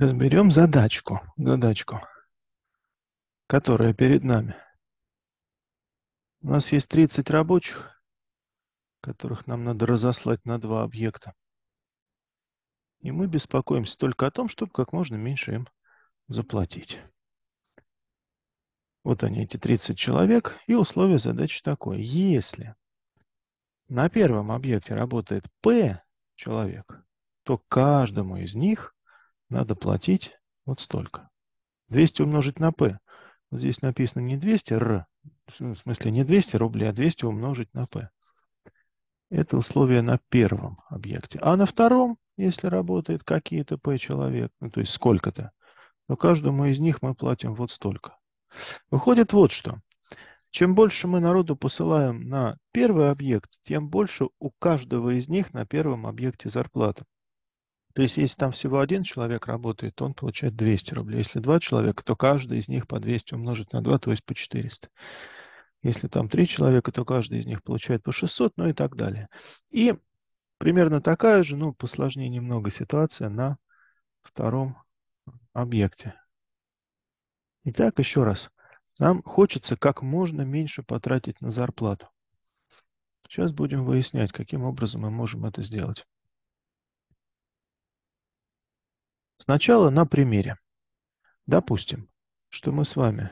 Разберем задачку, задачку, которая перед нами. У нас есть 30 рабочих, которых нам надо разослать на два объекта. И мы беспокоимся только о том, чтобы как можно меньше им заплатить. Вот они, эти 30 человек, и условие задачи такое. Если на первом объекте работает P человек, то каждому из них – надо платить вот столько. 200 умножить на P. Вот здесь написано не 200 R, в смысле не 200 рублей, а 200 умножить на P. Это условие на первом объекте. А на втором, если работает какие-то P человек, ну, то есть сколько-то, то каждому из них мы платим вот столько. Выходит вот что. Чем больше мы народу посылаем на первый объект, тем больше у каждого из них на первом объекте зарплата. То есть, если там всего один человек работает, то он получает 200 рублей. Если два человека, то каждый из них по 200 умножить на 2, то есть по 400. Если там три человека, то каждый из них получает по 600, ну и так далее. И примерно такая же, но ну, посложнее немного ситуация на втором объекте. Итак, еще раз. Нам хочется как можно меньше потратить на зарплату. Сейчас будем выяснять, каким образом мы можем это сделать. Сначала на примере. Допустим, что мы с вами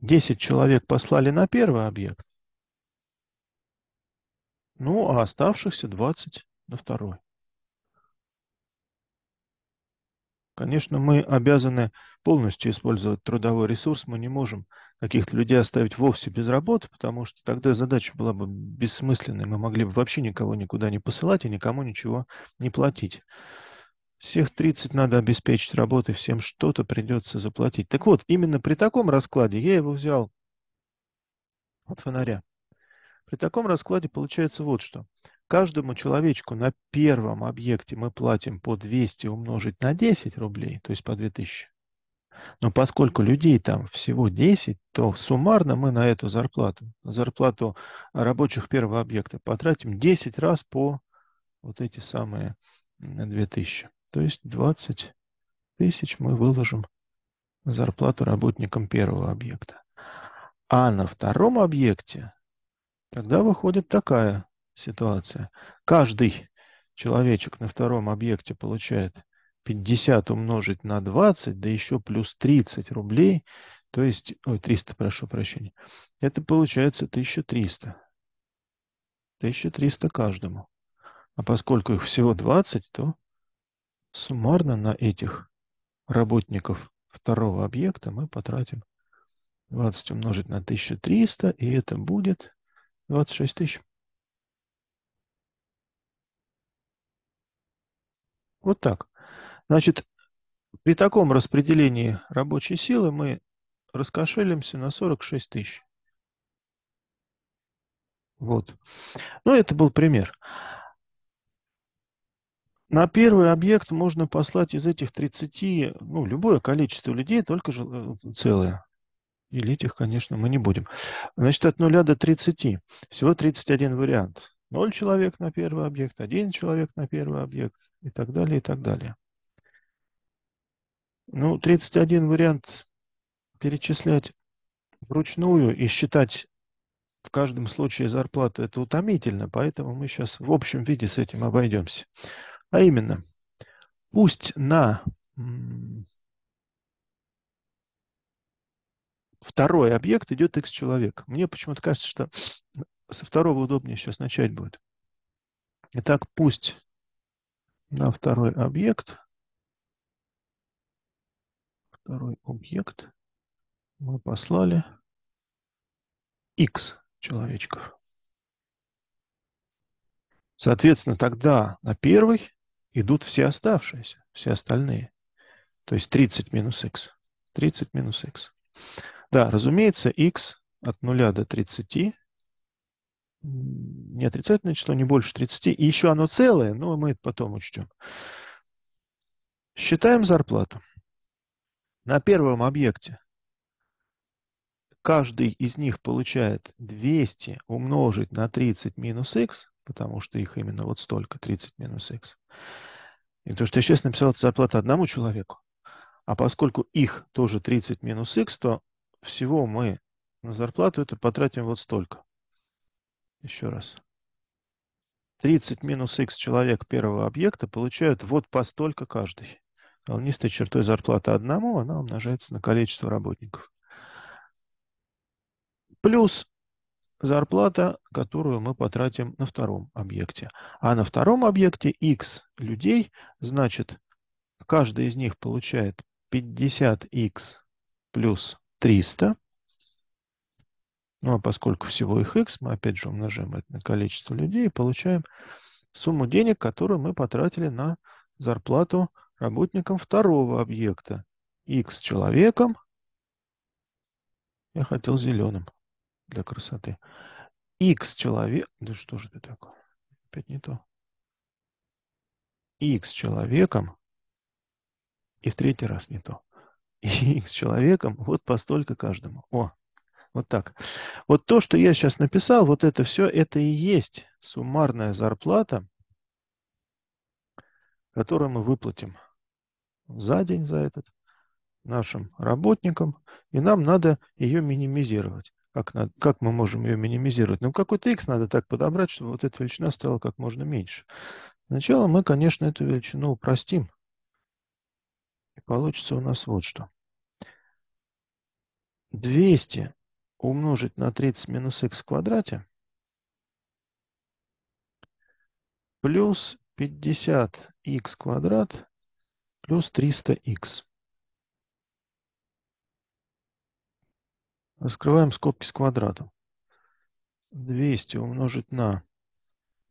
10 человек послали на первый объект, ну а оставшихся 20 на второй. Конечно, мы обязаны полностью использовать трудовой ресурс, мы не можем каких-то людей оставить вовсе без работы, потому что тогда задача была бы бессмысленной, мы могли бы вообще никого никуда не посылать и никому ничего не платить. Всех 30 надо обеспечить работой, всем что-то придется заплатить. Так вот, именно при таком раскладе я его взял от фонаря. При таком раскладе получается вот что. Каждому человечку на первом объекте мы платим по 200 умножить на 10 рублей, то есть по 2000. Но поскольку людей там всего 10, то суммарно мы на эту зарплату, зарплату рабочих первого объекта потратим 10 раз по вот эти самые 2000. То есть 20 тысяч мы выложим зарплату работникам первого объекта. А на втором объекте тогда выходит такая ситуация. Каждый человечек на втором объекте получает 50 умножить на 20, да еще плюс 30 рублей, то есть, ой, 300, прошу прощения, это получается 1300. 1300 каждому. А поскольку их всего 20, то Суммарно на этих работников второго объекта мы потратим 20 умножить на 1300, и это будет 26 тысяч. Вот так. Значит, при таком распределении рабочей силы мы раскошелимся на 46 тысяч. Вот. Ну, это был пример. На первый объект можно послать из этих 30, ну, любое количество людей, только же э, целое. Или этих, конечно, мы не будем. Значит, от 0 до 30. Всего 31 вариант. 0 человек на первый объект, 1 человек на первый объект и так далее, и так далее. Ну, 31 вариант перечислять вручную и считать в каждом случае зарплату, это утомительно, поэтому мы сейчас в общем виде с этим обойдемся. А именно, пусть на второй объект идет X человек. Мне почему-то кажется, что со второго удобнее сейчас начать будет. Итак, пусть на второй объект, второй объект мы послали X человечков. Соответственно, тогда на первый идут все оставшиеся, все остальные. То есть 30 минус x. 30 минус x. Да, разумеется, x от 0 до 30 не отрицательное число, не больше 30. И еще оно целое, но мы это потом учтем. Считаем зарплату. На первом объекте каждый из них получает 200 умножить на 30 минус x потому что их именно вот столько, 30 минус x. И то, что я сейчас написал, это зарплата одному человеку, а поскольку их тоже 30 минус x, то всего мы на зарплату это потратим вот столько. Еще раз. 30 минус x человек первого объекта получают вот по столько каждый. Волнистой чертой зарплата одному, она умножается на количество работников. Плюс зарплата, которую мы потратим на втором объекте. А на втором объекте x людей, значит, каждый из них получает 50x плюс 300. Ну а поскольку всего их x, мы опять же умножаем это на количество людей и получаем сумму денег, которую мы потратили на зарплату работникам второго объекта. x человеком, я хотел зеленым, для красоты. X человек... Да что же ты такое? Опять не то. X человеком... И в третий раз не то. X человеком вот постолько каждому. О, вот так. Вот то, что я сейчас написал, вот это все, это и есть суммарная зарплата, которую мы выплатим за день за этот нашим работникам, и нам надо ее минимизировать. Как, надо, как мы можем ее минимизировать? Ну, какой-то x надо так подобрать, чтобы вот эта величина стала как можно меньше. Сначала мы, конечно, эту величину упростим. И получится у нас вот что. 200 умножить на 30 минус х в квадрате плюс 50х квадрат плюс 300х. Раскрываем скобки с квадратом. 200 умножить на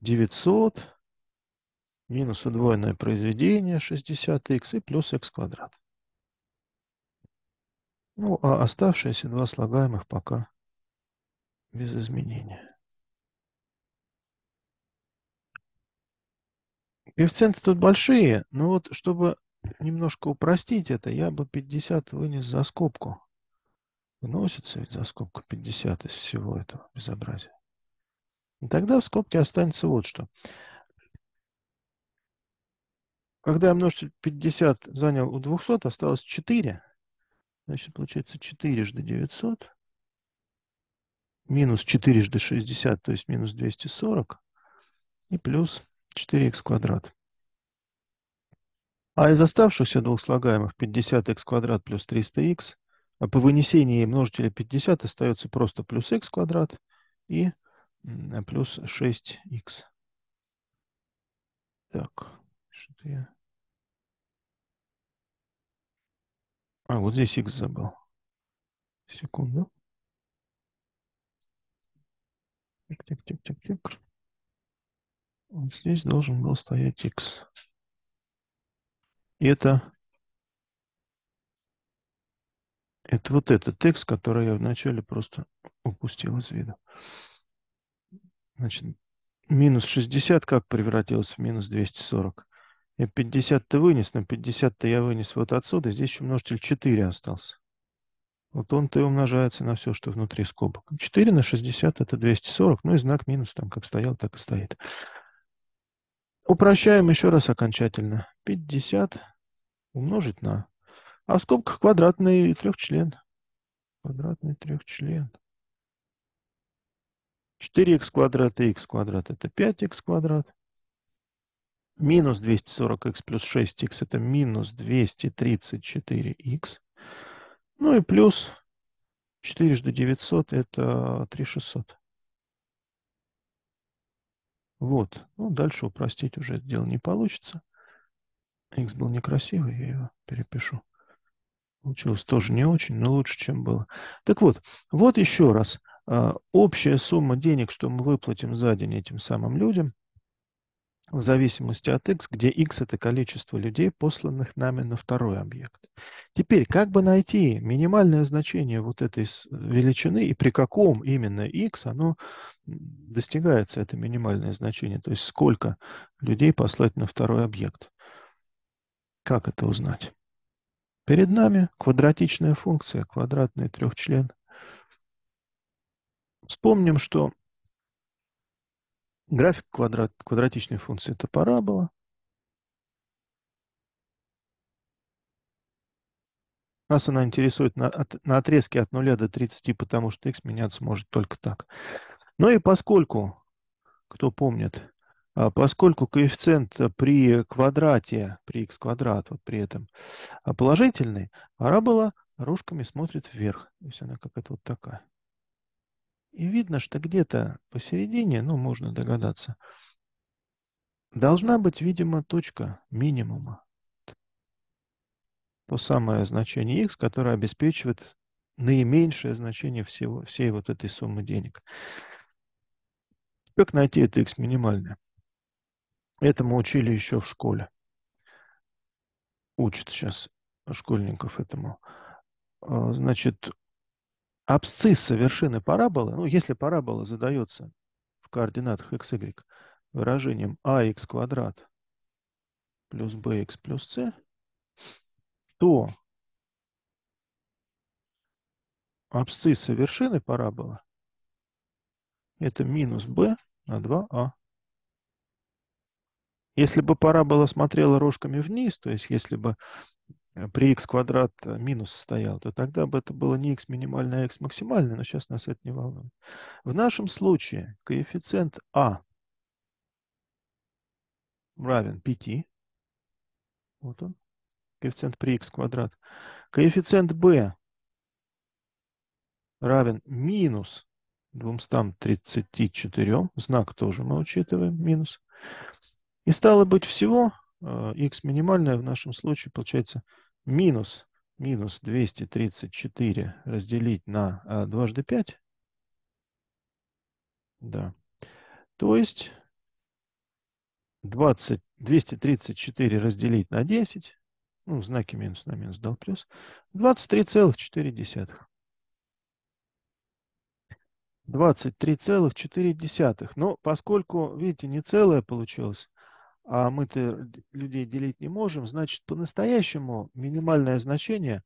900 минус удвоенное произведение 60х и плюс х квадрат. Ну, а оставшиеся два слагаемых пока без изменения. Коэффициенты тут большие, но вот чтобы немножко упростить это, я бы 50 вынес за скобку. Выносится ведь за скобку 50 из всего этого безобразия. И тогда в скобке останется вот что. Когда множитель 50 занял у 200, осталось 4. Значит, получается 4жды 900 минус 4жды 60, то есть минус 240 и плюс 4х квадрат. А из оставшихся двух слагаемых 50х квадрат плюс 300х а по вынесении множителя 50 остается просто плюс x квадрат и плюс 6x. Так, что-то я... А, вот здесь x забыл. Секунду. Тик, тик, тик, тик, тик. Вот здесь должен был стоять x. И это Это вот этот текст, который я вначале просто упустил из виду. Значит, минус 60 как превратилось в минус 240? Я 50 ты вынес, но 50 то я вынес вот отсюда. Здесь еще множитель 4 остался. Вот он-то и умножается на все, что внутри скобок. 4 на 60 это 240, ну и знак минус там как стоял, так и стоит. Упрощаем еще раз окончательно. 50 умножить на а в скобках квадратный трехчлен. Квадратный трехчлен. 4х квадрат и х квадрат это 5х квадрат. Минус 240х плюс 6х это минус 234х. Ну и плюс 4 900 это 3600. Вот. Ну, дальше упростить уже это дело не получится. Х был некрасивый, я его перепишу. Получилось тоже не очень, но лучше, чем было. Так вот, вот еще раз. А, общая сумма денег, что мы выплатим за день этим самым людям, в зависимости от x, где x – это количество людей, посланных нами на второй объект. Теперь, как бы найти минимальное значение вот этой величины и при каком именно x оно достигается, это минимальное значение, то есть сколько людей послать на второй объект. Как это узнать? Перед нами квадратичная функция, квадратный трехчлен. Вспомним, что график квадрат, квадратичной функции – это парабола. Нас она интересует на, от, на отрезке от 0 до 30, потому что x меняться может только так. Но ну и поскольку, кто помнит, а поскольку коэффициент э, при квадрате, при x квадрат, вот при этом а, положительный, парабола рожками смотрит вверх. То есть она какая-то вот такая. И видно, что где-то посередине, ну, можно догадаться, должна быть, видимо, точка минимума. То самое значение x, которое обеспечивает наименьшее значение всего, всей вот этой суммы денег. Как найти это x минимальное? Этому учили еще в школе. Учат сейчас школьников этому. А, значит, абсцисса вершины параболы, ну, если парабола задается в координатах x, y выражением ax квадрат плюс bx плюс c, то абсцисса вершины параболы это минус b на 2а. Если бы парабола смотрела рожками вниз, то есть если бы э, при x квадрат э, минус стоял, то тогда бы это было не x минимальное, а x максимальное, но сейчас нас это не волнует. В нашем случае коэффициент а равен 5. Вот он. Коэффициент при x квадрат. Коэффициент b равен минус 234. Знак тоже мы учитываем, минус. И стало быть всего x э, минимальное в нашем случае получается минус, минус 234 разделить на а, дважды 5. Да. То есть 20, 234 разделить на 10, ну, в знаке минус на минус дал плюс, 23,4. 23,4. Но поскольку, видите, не целое получилось, а мы-то людей делить не можем, значит, по-настоящему минимальное значение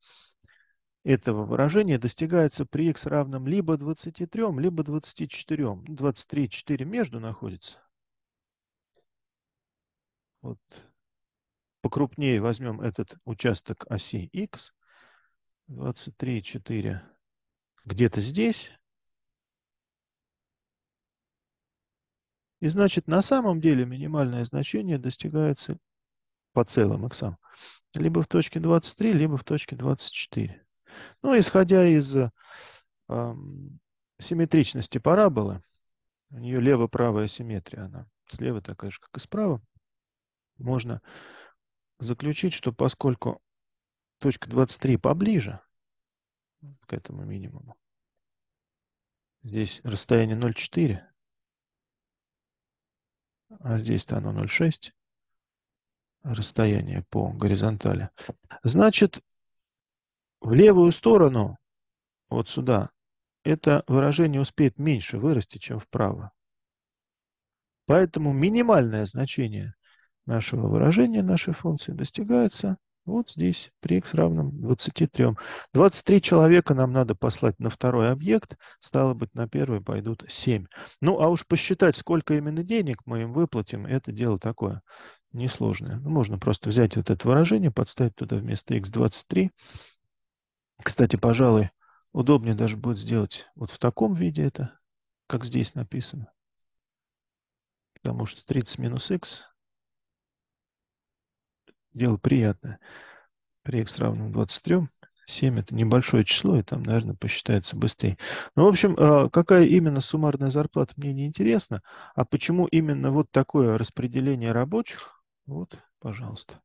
этого выражения достигается при x равном либо 23, либо 24. 23 4 между находится. Вот. Покрупнее возьмем этот участок оси x. 23 4 где-то здесь. И значит, на самом деле минимальное значение достигается по целым иксам либо в точке 23, либо в точке 24. Ну, исходя из э, симметричности параболы, у нее лево-правая симметрия, она слева такая же, как и справа, можно заключить, что поскольку точка 23 поближе к этому минимуму, здесь расстояние 0,4, а здесь-то оно 0,6, расстояние по горизонтали. Значит, в левую сторону, вот сюда, это выражение успеет меньше вырасти, чем вправо. Поэтому минимальное значение нашего выражения, нашей функции достигается вот здесь при x равном 23. 23 человека нам надо послать на второй объект, стало быть, на первый пойдут 7. Ну, а уж посчитать, сколько именно денег мы им выплатим, это дело такое несложное. Ну, можно просто взять вот это выражение, подставить туда вместо x23. Кстати, пожалуй, удобнее даже будет сделать вот в таком виде это, как здесь написано. Потому что 30 минус x дело приятное. При x равном 23, 7 это небольшое число, и там, наверное, посчитается быстрее. Ну, в общем, а, какая именно суммарная зарплата, мне не интересно. А почему именно вот такое распределение рабочих? Вот, пожалуйста.